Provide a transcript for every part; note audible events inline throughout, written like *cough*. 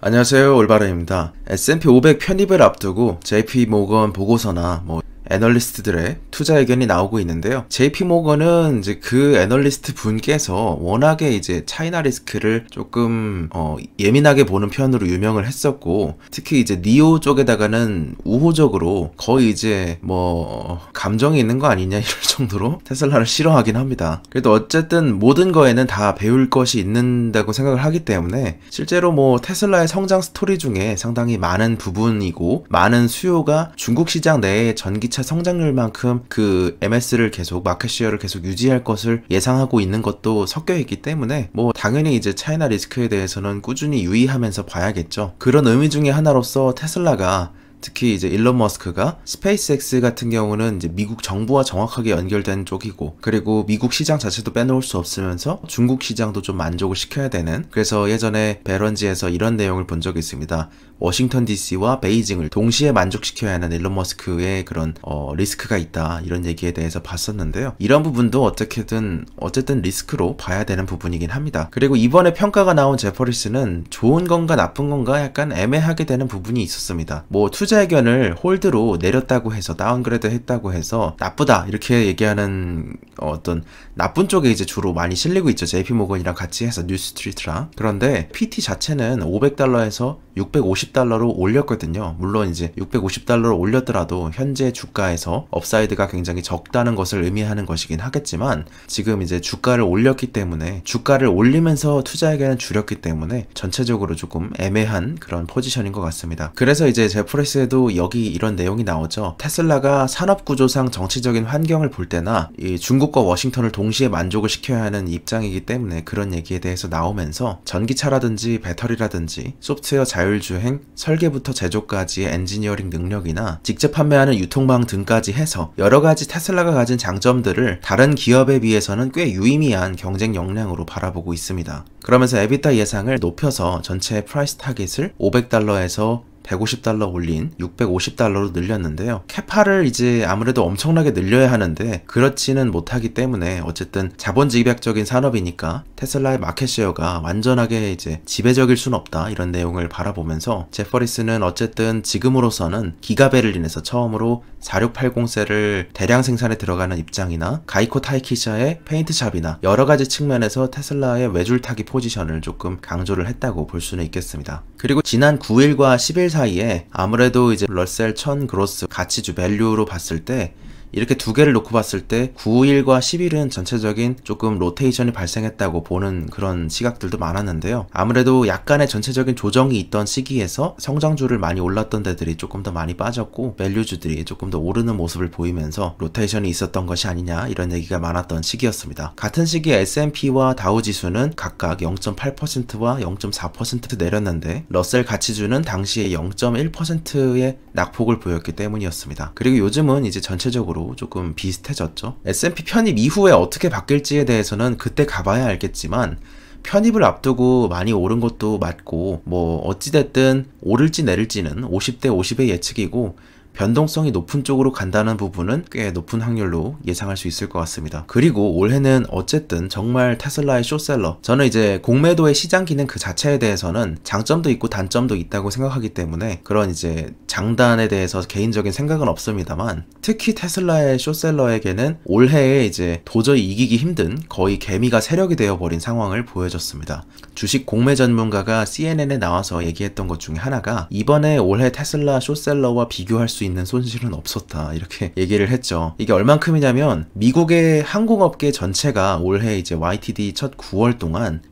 안녕하세요 올바른입니다 S&P 500 편입을 앞두고 JP 모건 보고서나 뭐 애널리스트들의 투자 의견이 나오고 있는데요. JP 모건은 이제 그 애널리스트 분께서 워낙에 이제 차이나 리스크를 조금 어, 예민하게 보는 편으로 유명을 했었고 특히 이제 니오 쪽에다가는 우호적으로 거의 이제 뭐 감정이 있는 거 아니냐 이럴 정도로 테슬라를 싫어하긴 합니다. 그래도 어쨌든 모든 거에는 다 배울 것이 있는다고 생각을 하기 때문에 실제로 뭐 테슬라의 성장 스토리 중에 상당히 많은 부분이고 많은 수요가 중국 시장 내에 전기차 전체 성장률만큼 그 MS를 계속 마켓시어를 계속 유지할 것을 예상하고 있는 것도 섞여 있기 때문에 뭐 당연히 이제 차이나 리스크에 대해서는 꾸준히 유의하면서 봐야겠죠. 그런 의미 중에 하나로서 테슬라가 특히 이제 일론 머스크가 스페이스X 같은 경우는 이제 미국 정부와 정확하게 연결된 쪽이고 그리고 미국 시장 자체도 빼놓을 수 없으면서 중국 시장도 좀 만족을 시켜야 되는 그래서 예전에 베런지에서 이런 내용을 본 적이 있습니다. 워싱턴 DC와 베이징을 동시에 만족시켜야 하는 일론 머스크의 그런 어, 리스크가 있다 이런 얘기에 대해서 봤었는데요. 이런 부분도 어떻게든 어쨌든 리스크로 봐야 되는 부분이긴 합니다. 그리고 이번에 평가가 나온 제퍼리스는 좋은 건가 나쁜 건가 약간 애매하게 되는 부분이 있었습니다. 뭐 투자 의견을 홀드로 내렸다고 해서 다운그레드 했다고 해서 나쁘다 이렇게 얘기하는 어떤 나쁜 쪽에 이제 주로 많이 실리고 있죠. JP모건이랑 같이 해서 뉴스트리트랑 그런데 PT 자체는 500달러에서 650달러로 올렸거든요. 물론 이제 650달러로 올렸더라도 현재 주가에서 업사이드가 굉장히 적다는 것을 의미하는 것이긴 하겠지만 지금 이제 주가를 올렸기 때문에 주가를 올리면서 투자 에게는 줄였기 때문에 전체적으로 조금 애매한 그런 포지션인 것 같습니다. 그래서 이제 제프레스에도 여기 이런 내용이 나오죠. 테슬라가 산업 구조상 정치적인 환경을 볼 때나 중국과 워싱턴을 동시에 만족을 시켜야 하는 입장이기 때문에 그런 얘기에 대해서 나오면서 전기차라든지 배터리라든지 소프트웨어 자율 자율주행, 설계부터 제조까지의 엔지니어링 능력이나 직접 판매하는 유통망 등까지 해서 여러 가지 테슬라가 가진 장점들을 다른 기업에 비해서는 꽤 유의미한 경쟁 역량으로 바라보고 있습니다. 그러면서 에비타 예상을 높여서 전체 프라이스 타겟을 500달러에서 150달러 올린 650달러로 늘렸는데요. 캐파를 이제 아무래도 엄청나게 늘려야 하는데 그렇지는 못하기 때문에 어쨌든 자본집약적인 산업이니까 테슬라의 마켓쉐어가 완전하게 이제 지배적일 순 없다 이런 내용을 바라보면서 제퍼리스는 어쨌든 지금으로서는 기가베를린에서 처음으로 4680셀을 대량 생산에 들어가는 입장이나 가이코 타이키샤의 페인트샵이나 여러 가지 측면에서 테슬라의 외줄타기 포지션을 조금 강조를 했다고 볼 수는 있겠습니다. 그리고 지난 9일과 10일 사이에 아무래도 이제 러셀 1000 그로스 가치주 밸류로 봤을 때 이렇게 두 개를 놓고 봤을 때 9일과 10일은 전체적인 조금 로테이션이 발생했다고 보는 그런 시각들도 많았는데요. 아무래도 약간의 전체적인 조정이 있던 시기에서 성장주를 많이 올랐던 데들이 조금 더 많이 빠졌고 밸류주들이 조금 더 오르는 모습을 보이면서 로테이션이 있었던 것이 아니냐 이런 얘기가 많았던 시기였습니다. 같은 시기 에 S&P와 다우 지수는 각각 0.8%와 0.4% 내렸는데 러셀 가치주는 당시에 0.1%의 낙폭을 보였기 때문이었습니다. 그리고 요즘은 이제 전체적으로 전반로 조금 비슷해졌죠. S&P 편입 이후에 어떻게 바뀔지에 대해서는 그때 가봐야 알겠지만 편입을 앞두고 많이 오른 것도 맞고 뭐 어찌됐든 오를지 내릴지는 50대 50의 예측이고 변동성이 높은 쪽으로 간다는 부분은 꽤 높은 확률로 예상할 수 있을 것 같습니다. 그리고 올해는 어쨌든 정말 테슬라의 쇼셀러 저는 이제 공매도의 시장 기능 그 자체에 대해서는 장점도 있고 단점도 있다고 생각하기 때문에 그런 이제 장단에 대해서 개인적인 생각은 없습니다만 특히 테슬라의 쇼셀러에게는 올해에 이제 도저히 이기기 힘든 거의 개미가 세력이 되어버린 상황을 보여줬습니다. 주식 공매 전문가가 CNN에 나와서 얘기했던 것 중에 하나가 이번에 올해 테슬라 쇼셀러와 비교할 수 있는 있는 손실은 없었다 이렇게 *laughs* 얘기를 했죠. 이게 얼만큼이냐면 미국의 항공업계 전체가 올해 이제 YTD 첫 9월 동안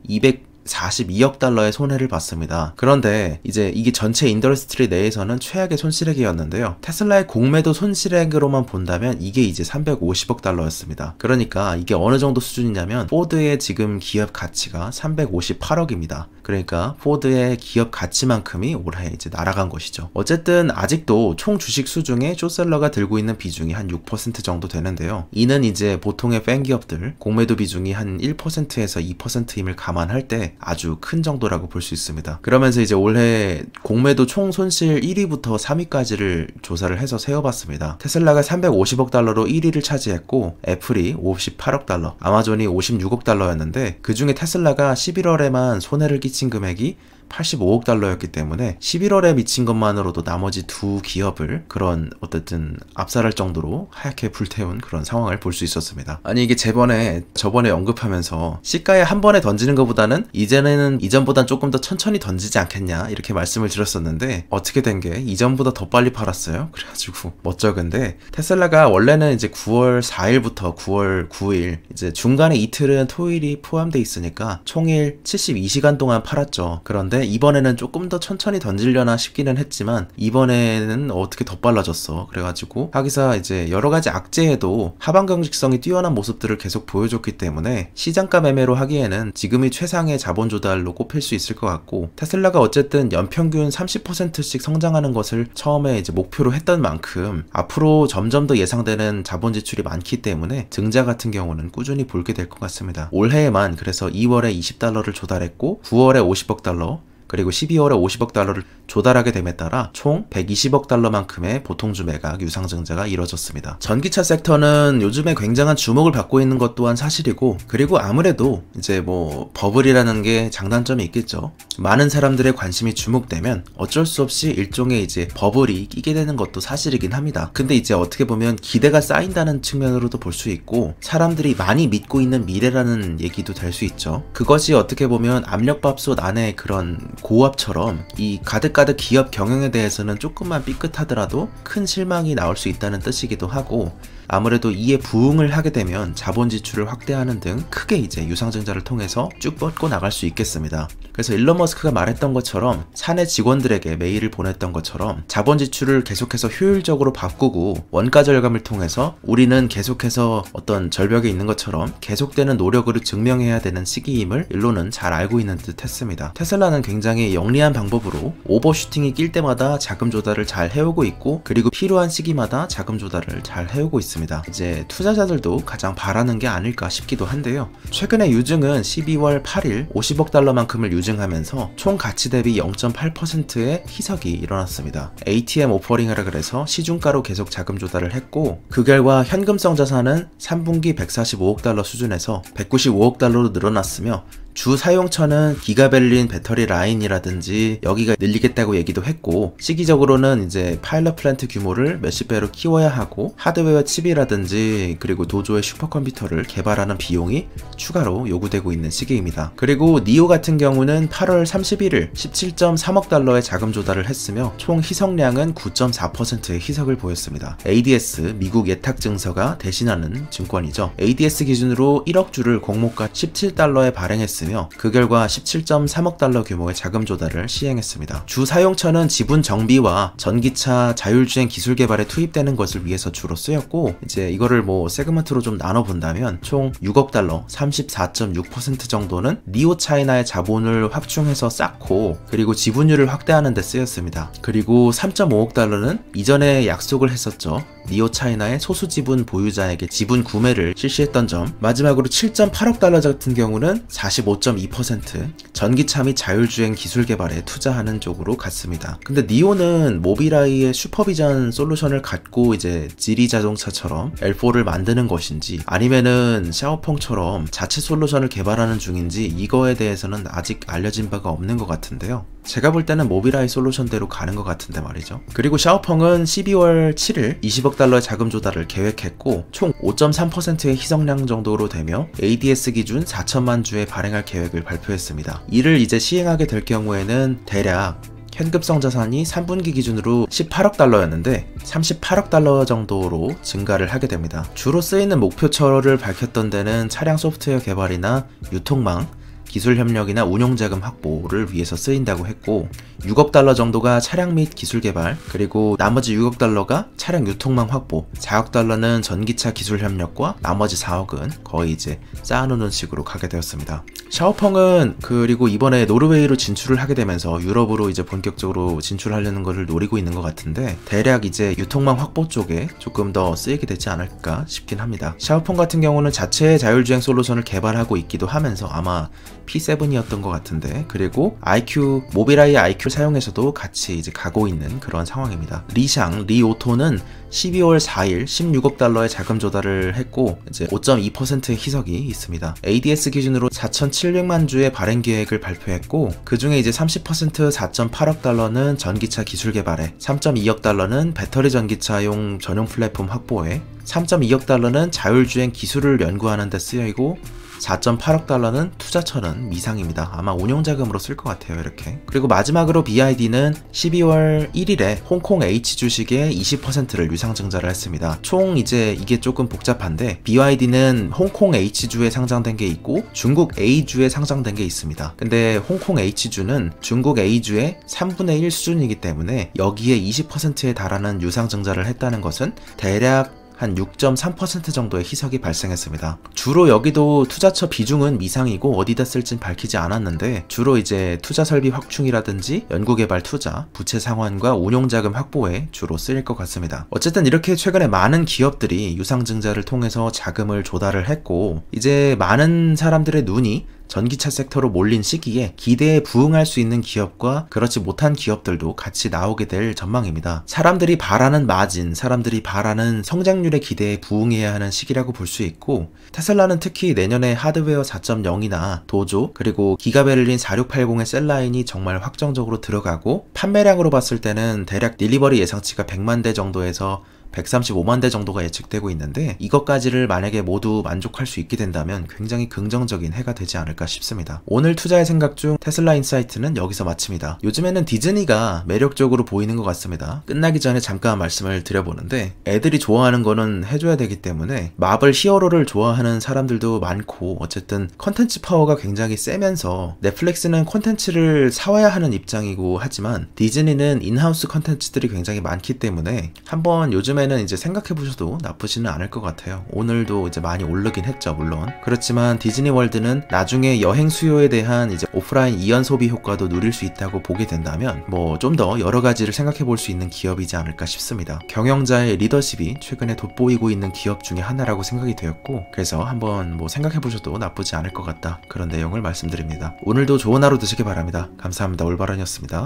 42억 달러의 손해를 봤습니다. 그런데 이제 이게 전체 인더스트리 내에서는 최악의 손실액이었는데요. 테슬라의 공매도 손실액으로만 본다면 이게 이제 350억 달러였습니다. 그러니까 이게 어느 정도 수준이냐면 포드의 지금 기업 가치가 358억입니다. 그러니까 포드의 기업 가치만큼이 올해 이제 날아간 것이죠. 어쨌든 아직도 총 주식 수중에 쇼셀러가 들고 있는 비중이 한 6% 정도 되는데요. 이는 이제 보통의 팬 기업들 공매도 비중이 한 1%에서 2%임을 감안할 때 아주 큰 정도라고 볼 수 있습니다. 그러면서 이제 올해 공매도 총 손실 1위부터 3위까지를 조사를 해서 세어봤습니다. 테슬라가 350억 달러로 1위를 차지했고 애플이 58억 달러, 아마존이 56억 달러였는데 그 중에 테슬라가 11월에만 손해를 끼친 금액이 85억 달러였기 때문에 11월에 미친 것만으로도 나머지 두 기업을 그런 어쨌든 압살할 정도로 하얗게 불태운 그런 상황을 볼 수 있었습니다. 아니 이게 재번에 저번에 언급하면서 시가에 한 번에 던지는 것보다는 이제는 이전보단 조금 더 천천히 던지지 않겠냐 이렇게 말씀을 드렸었는데 어떻게 된 게 이전보다 더 빨리 팔았어요. *laughs* 그래가지고 멋쩍은데 테슬라가 원래는 이제 9월 4일부터 9월 9일 이제 중간에 이틀은 토일이 포함돼 있으니까 총일 72시간 동안 팔았죠. 그런데 던는데 이번에는 조금 더 천천히 던질려나 싶기는 했지만 이번에는 어떻게 더 빨라졌어 그래가지고 하기사 이제 여러가지 악재에도 하반 경직성이 뛰어난 모습들을 계속 보여줬기 때문에 시장가 매매로 하기에는 지금이 최상의 자본 조달로 꼽힐 수 있을 것 같고 테슬라가 어쨌든 연평균 30%씩 성장하는 것을 처음에 이제 목표로 했던 만큼 앞으로 점점 더 예상되는 자본 지출이 많기 때문에 증자 같은 경우는 꾸준히 볼게 될 것 같습니다. 올해에만 그래서 2월에 20달러를 조달했고 9월에 50억 달러, 그리고 12월에 50억 달러를 조달하게 됨에 따라 총 120억 달러만큼의 보통주 매각 유상증자가 이뤄졌습니다. 전기차 섹터는 요즘에 굉장한 주목을 받고 있는 것 또한 사실이고 그리고 아무래도 이제 뭐 버블이라는 게 장단점이 있겠죠. 많은 사람들의 관심이 주목되면 어쩔 수 없이 일종의 이제 버블이 끼게 되는 것도 사실이긴 합니다. 근데 이제 어떻게 보면 기대가 쌓인다는 측면으로도 볼 수 있고 사람들이 많이 믿고 있는 미래라는 얘기도 될 수 있죠. 그것이 어떻게 보면 압력밥솥 안에 그런 고압처럼이 가득가득 기업 경영에 대해서는 조금만 삐끗하더라도 큰 실망이 나올 수 있다는 뜻이기도 하고 아무래도 이에 부응을 하게 되면 자본 지출을 확대하는 등 크게 이제 유상증자를 통해서 쭉 뻗고 나갈 수 있겠습니다. 그래서 일론 머스크가 말했던 것처럼 사내 직원들에게 메일을 보냈던 것처럼 자본 지출을 계속해서 효율적으로 바꾸고 원가 절감을 통해서 우리는 계속해서 어떤 절벽에 있는 것처럼 계속되는 노력으로 증명해야 되는 시기임을 일론은 잘 알고 있는 듯 했습니다. 테슬라는 굉장히 영리한 방법으로 오버슈팅이 낄 때마다 자금 조달을 잘 해오고 있고 그리고 필요한 시기마다 자금 조달을 잘 해오고 있습니다. 있습니다. 이제 투자자들도 가장 바라는 게 아닐까 싶기도 한데요. 최근에 유증은 12월 8일 50억 달러만큼을 유증하면서 총 가치 대비 0.8%의 희석이 일어났습니다. ATM 오퍼링을 그래서 시중가로 계속 자금 조달을 했고 그 결과 현금성 자산은 3분기 145억 달러 수준에서 195억 달러로 늘어났으며 주 사용처는 기가벨린 배터리 라인이라든지 여기가 늘리겠다고 얘기도 했고 시기적으로는 이제 파일럿 플랜트 규모를 몇십 배로 키워야 하고 하드웨어 칩이라든지 그리고 도조의 슈퍼컴퓨터를 개발하는 비용이 추가로 요구되고 있는 시기입니다. 그리고 니오 같은 경우는 8월 31일 17.3억 달러의 자금 조달을 했으며 총 희석량은 9.4%의 희석을 보였습니다. ADS 미국 예탁 증서가 대신하는 증권이죠. ADS 기준으로 1억 주를 공모가 17달러에 발행했으며 등이요. 그 결과 17.3억 달러 규모의 자금 조달을 시행했습니다. 주 사용처는 지분 정비와 전기차 자율주행 기술 개발에 투입되는 것을 위해서 주로 쓰였고 이제 이거를 뭐 세그먼트로 좀 나눠본다면 총 6억 달러 34.6% 정도는 리오 차이나의 자본을 확충해서 쌓고 그리고 지분율을 확대하는 데 쓰였습니다. 그리고 3.5억 달러는 이전에 약속을 했었죠. 니오차이나의 소수 지분 보유자에게 지분 구매를 실시했던 점 마지막으로 7.8억 달러 같은 경우는 45.2% 전기차 및 자율주행 기술 개발에 투자하는 쪽으로 갔습니다. 근데 니오는 모비라이의 슈퍼비전 솔루션을 갖고 이제 지리 자동차처럼 L4를 만드는 것인지 아니면은 샤오펑처럼 자체 솔루션을 개발하는 중인지 이거에 대해서는 아직 알려진 바가 없는 것 같은데요. 제가 볼 때는 모빌아이 솔루션대로 가는 것 같은데 말이죠. 그리고 샤오펑은 12월 7일 20억 달러의 자금 조달을 계획했고 총 5.3%의 희석량 정도로 되며 ADS 기준 4천만 주에 발행할 계획을 발표했습니다. 이를 이제 시행하게 될 경우에는 대략 현급성 자산이 3분기 기준으로 18억 달러였는데 38억 달러 정도로 증가를 하게 됩니다. 주로 쓰이는 목표처를 밝혔던 데는 차량 소프트웨어 개발이나 유통망, 기술 협력이나 운용 자금 확보를 위해서 쓰인다고 했고 6억 달러 정도가 차량 및 기술 개발 그리고 나머지 6억 달러가 차량 유통망 확보 4억 달러는 전기차 기술 협력과 나머지 4억은 거의 이제 쌓아놓는 식으로 가게 되었습니다. 샤오펑은 그리고 이번에 노르웨이로 진출을 하게 되면서 유럽으로 이제 본격적으로 진출하려는 것을 노리고 있는 것 같은데 대략 이제 유통망 확보 쪽에 조금 더 쓰이게 되지 않을까 싶긴 합니다. 샤오펑 같은 경우는 자체의 자율주행 솔루션을 개발하고 있기도 하면서 아마 P7이었던 것 같은데 그리고 IQ 모빌아이 IQ 사용해서도 같이 이제 가고 있는 그런 상황입니다. 리샹 리오토는 12월 4일 16억 달러의 자금 조달을 했고 이제 5.2%의 희석이 있습니다. ADS 기준으로 4,700만 주의 발행 계획을 발표했고 그 중에 이제 30% 4.8억 달러는 전기차 기술 개발에 3.2억 달러는 배터리 전기차용 전용 플랫폼 확보에 3.2억 달러는 자율주행 기술을 연구하는 데 쓰여있고 4.8억 달러는 투자처는 미상입니다. 아마 운용자금으로 쓸 것 같아요. 이렇게. 그리고 마지막으로 BID는 12월 1일에 홍콩 H 주식의 20%를 유상증자를 했습니다. 총 이제 이게 조금 복잡한데 BYD는 홍콩 H주에 상장된 게 있고 중국 A주에 상장된 게 있습니다. 근데 홍콩 H주는 중국 A주의 3분의 1 수준이기 때문에 여기에 20%에 달하는 유상증자를 했다는 것은 대략 한6.3% 정도의 희석이 발생했습니다. 주로 여기도 투자처 비중은 미상이고 어디다 쓸진 밝히지 않았는데 주로 이제 투자 설비 확충이라든지 연구개발 투자, 부채 상환과 운용자금 확보에 주로 쓰일 것 같습니다. 어쨌든 이렇게 최근에 많은 기업들이 유상증자를 통해서 자금을 조달을 했고 이제 많은 사람들의 눈이 전기차 섹터로 몰린 시기에 기대에 부응할 수 있는 기업과 그렇지 못한 기업들도 같이 나오게 될 전망입니다. 사람들이 바라는 마진, 사람들이 바라는 성장률의 기대에 부응해야 하는 시기라고 볼 수 있고 테슬라는 특히 내년에 하드웨어 4.0이나 도조 그리고 기가베를린 4680의 셀라인이 정말 확정적으로 들어가고 판매량으로 봤을 때는 대략 딜리버리 예상치가 100만 대 정도에서 135만 대 정도가 예측되고 있는데 이것까지를 만약에 모두 만족할 수 있게 된다면 굉장히 긍정적인 해가 되지 않을까 싶습니다. 오늘 투자의 생각 중 테슬라 인사이트는 여기서 마칩니다. 요즘에는 디즈니가 매력적으로 보이는 것 같습니다. 끝나기 전에 잠깐 말씀을 드려보는데 애들이 좋아하는 거는 해줘야 되기 때문에 마블 히어로를 좋아하는 사람들도 많고 어쨌든 컨텐츠 파워가 굉장히 세면서 넷플릭스는 컨텐츠를 사와야 하는 입장이고 하지만 디즈니는 인하우스 컨텐츠들이 굉장히 많기 때문에 한번 요즘에 처음에는 이제 생각해 보셔도 나쁘지는 않을 것 같아요. 오늘도 이제 많이 오르긴 했죠, 물론. 그렇지만 디즈니 월드는 나중에 여행 수요에 대한 이제 오프라인 이연 소비 효과도 누릴 수 있다고 보게 된다면 뭐 좀 더 여러 가지를 생각해 볼 수 있는 기업이지 않을까 싶습니다. 경영자의 리더십이 최근에 돋보이고 있는 기업 중에 하나라고 생각이 되었고 그래서 한번 뭐 생각해 보셔도 나쁘지 않을 것 같다. 그런 내용을 말씀드립니다. 오늘도 좋은 하루 되시길 바랍니다. 감사합니다. 올바른이었습니다.